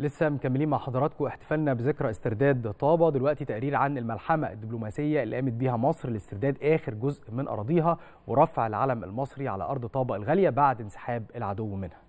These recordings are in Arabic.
لسه مكملين مع حضراتكم احتفالنا بذكرى استرداد طابه دلوقتي تقرير عن الملحمه الدبلوماسيه اللي قامت بيها مصر لاسترداد اخر جزء من اراضيها ورفع العلم المصري على ارض طابه الغاليه بعد انسحاب العدو منها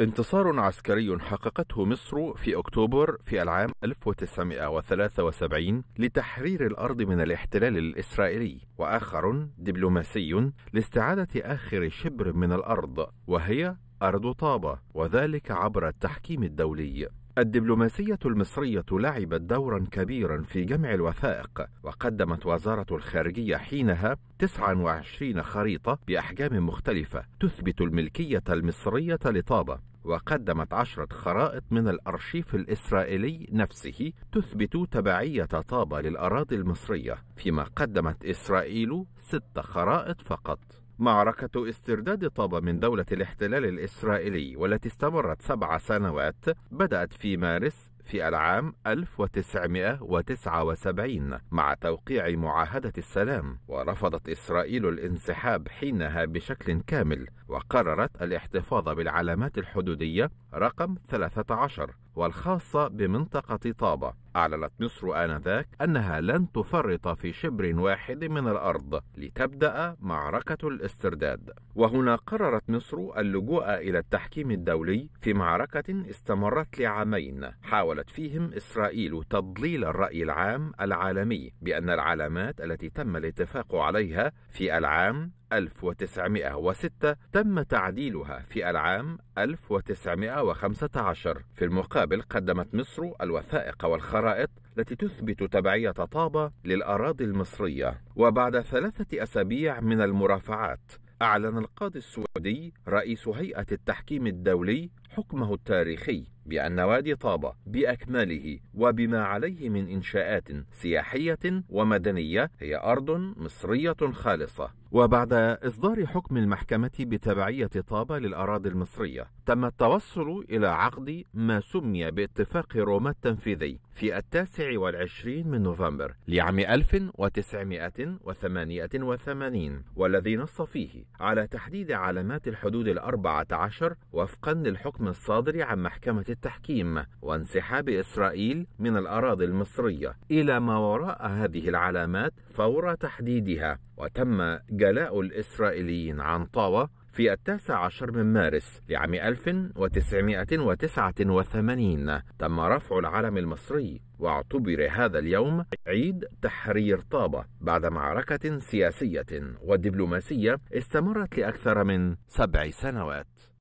انتصار عسكري حققته مصر في أكتوبر في العام 1973 لتحرير الأرض من الاحتلال الإسرائيلي وآخر دبلوماسي لاستعادة آخر شبر من الأرض وهي أرض طابة وذلك عبر التحكيم الدولي الدبلوماسية المصرية لعبت دورا كبيرا في جمع الوثائق وقدمت وزارة الخارجية حينها 29 خريطة بأحجام مختلفة تثبت الملكية المصرية لطابة وقدمت عشرة خرائط من الأرشيف الإسرائيلي نفسه تثبت تبعية طابة للأراضي المصرية فيما قدمت إسرائيل ست خرائط فقط معركة استرداد طابة من دولة الاحتلال الإسرائيلي والتي استمرت سبع سنوات بدأت في مارس في العام 1979 مع توقيع معاهدة السلام ورفضت إسرائيل الانسحاب حينها بشكل كامل وقررت الاحتفاظ بالعلامات الحدودية رقم 13 والخاصة بمنطقة طابة أعلنت مصر آنذاك أنها لن تفرط في شبر واحد من الأرض لتبدأ معركة الاسترداد وهنا قررت مصر اللجوء إلى التحكيم الدولي في معركة استمرت لعامين حاولت فيهم إسرائيل تضليل الرأي العام العالمي بأن العلامات التي تم الاتفاق عليها في العام 1906 تم تعديلها في العام 1915 في المقابل قدمت مصر الوثائق والخرائط التي تثبت تبعية طابة للأراضي المصرية وبعد ثلاثة أسابيع من المرافعات أعلن القاضي السعودي رئيس هيئة التحكيم الدولي حكمه التاريخي بأن وادي طابة بأكمله وبما عليه من إنشاءات سياحية ومدنية هي أرض مصرية خالصة وبعد إصدار حكم المحكمة بتبعية طابة للأراضي المصرية تم التوصل إلى عقد ما سمي باتفاق روما التنفيذي في التاسع والعشرين من نوفمبر لعام 1988 والذي نص فيه على تحديد علامات الحدود الأربعة عشر وفقا للحكم الحكم الصادر عن محكمة التحكيم وانسحاب إسرائيل من الأراضي المصرية إلى ما وراء هذه العلامات فور تحديدها وتم جلاء الإسرائيليين عن طاوة في التاسع عشر من مارس لعام 1989 تم رفع العلم المصري واعتبر هذا اليوم عيد تحرير طابة بعد معركة سياسية ودبلوماسية استمرت لأكثر من سبع سنوات